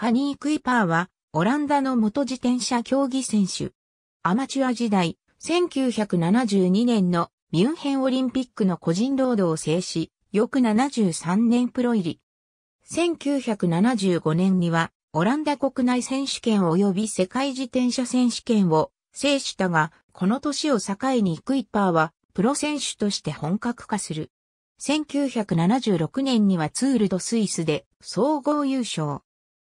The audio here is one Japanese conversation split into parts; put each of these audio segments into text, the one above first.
ハニー・クイパーは、オランダの元自転車競技選手。アマチュア時代、1972年のミュンヘンオリンピックの個人労働を制し、翌73年プロ入り。1975年には、オランダ国内選手権及び世界自転車選手権を制したが、この年を境にクイッパーは、プロ選手として本格化する。1976年にはツールドスイスで総合優勝。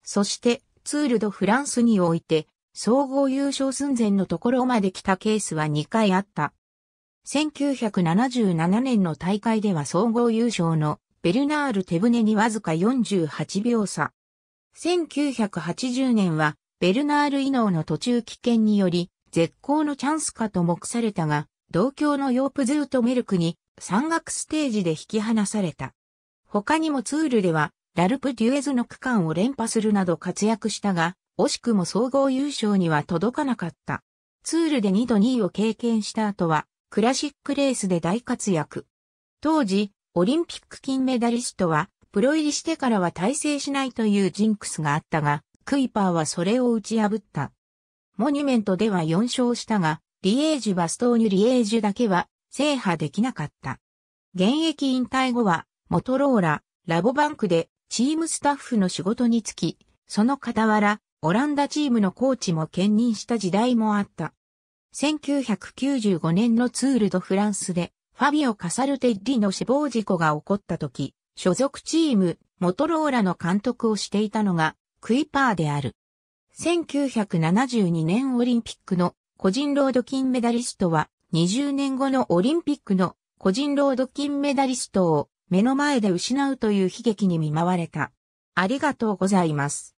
そして、ツール・ド・フランスにおいて、総合優勝寸前のところまで来たケースは2回あった。1977年の大会では総合優勝のベルナール・手船にわずか48秒差。1980年はベルナール・イノーの途中棄権により絶好のチャンスかと目されたが、同郷のヨープズーとメルクに山岳ステージで引き離された。他にもツールではラルプ・デュエズの区間を連覇するなど活躍したが、惜しくも総合優勝には届かなかった。ツールで2度2位を経験した後は、クラシックレースで大活躍。当時、オリンピック金メダリストは、プロ入りしてからは大成しないというジンクスがあったが、クイパーはそれを打ち破った。モニュメントでは4勝したが、リエージュ・バストーニュ・リエージュだけは制覇できなかった。現役引退後は、モトローラ、ラボバンクでチームスタッフの仕事につき、その傍ら、オランダチームのコーチも兼任した時代もあった。1995年のツール・ド・フランスで、ファビオ・カサルテッリの死亡事故が起こった時、所属チーム、モトローラの監督をしていたのが、クイパーである。1972年オリンピックの個人ロード金メダリストは、20年後のオリンピックの個人ロード金メダリストを目の前で失うという悲劇に見舞われた。ありがとうございます。